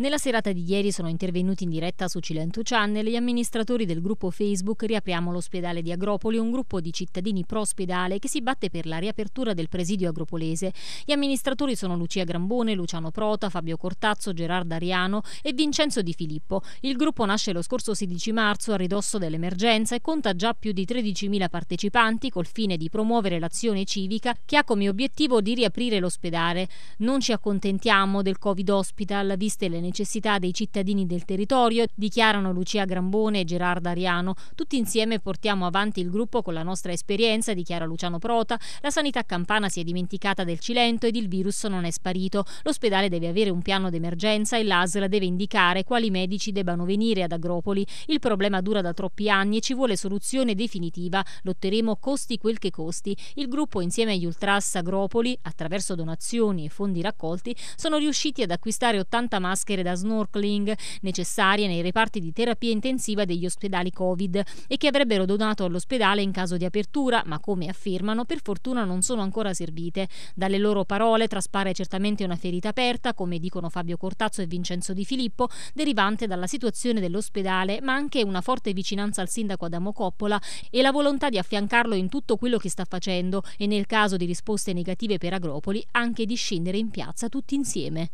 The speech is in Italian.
Nella serata di ieri sono intervenuti in diretta su Cilento Channel gli amministratori del gruppo Facebook Riapriamo l'ospedale di Agropoli, un gruppo di cittadini pro-ospedale che si batte per la riapertura del presidio agropolese. Gli amministratori sono Lucia Grambone, Luciano Prota, Fabio Cortazzo, Gerardo Ariano e Vincenzo Di Filippo. Il gruppo nasce lo scorso 16 marzo a ridosso dell'emergenza e conta già più di 13.000 partecipanti col fine di promuovere l'azione civica che ha come obiettivo di riaprire l'ospedale. Non ci accontentiamo del Covid Hospital, viste le necessità necessità dei cittadini del territorio, dichiarano Lucia Grambone e Gerarda Ariano. Tutti insieme portiamo avanti il gruppo con la nostra esperienza, dichiara Luciano Prota. La sanità campana si è dimenticata del Cilento ed il virus non è sparito. L'ospedale deve avere un piano d'emergenza e l'ASL deve indicare quali medici debbano venire ad Agropoli. Il problema dura da troppi anni e ci vuole soluzione definitiva. Lotteremo costi quel che costi. Il gruppo insieme agli Ultras Agropoli, attraverso donazioni e fondi raccolti, sono riusciti ad acquistare 80 maschere maschere da snorkeling necessarie nei reparti di terapia intensiva degli ospedali Covid e che avrebbero donato all'ospedale in caso di apertura, ma come affermano per fortuna non sono ancora servite. Dalle loro parole traspare certamente una ferita aperta, come dicono Fabio Cortazzo e Vincenzo Di Filippo, derivante dalla situazione dell'ospedale, ma anche una forte vicinanza al sindaco Adamo Coppola e la volontà di affiancarlo in tutto quello che sta facendo e nel caso di risposte negative per Agropoli anche di scendere in piazza tutti insieme.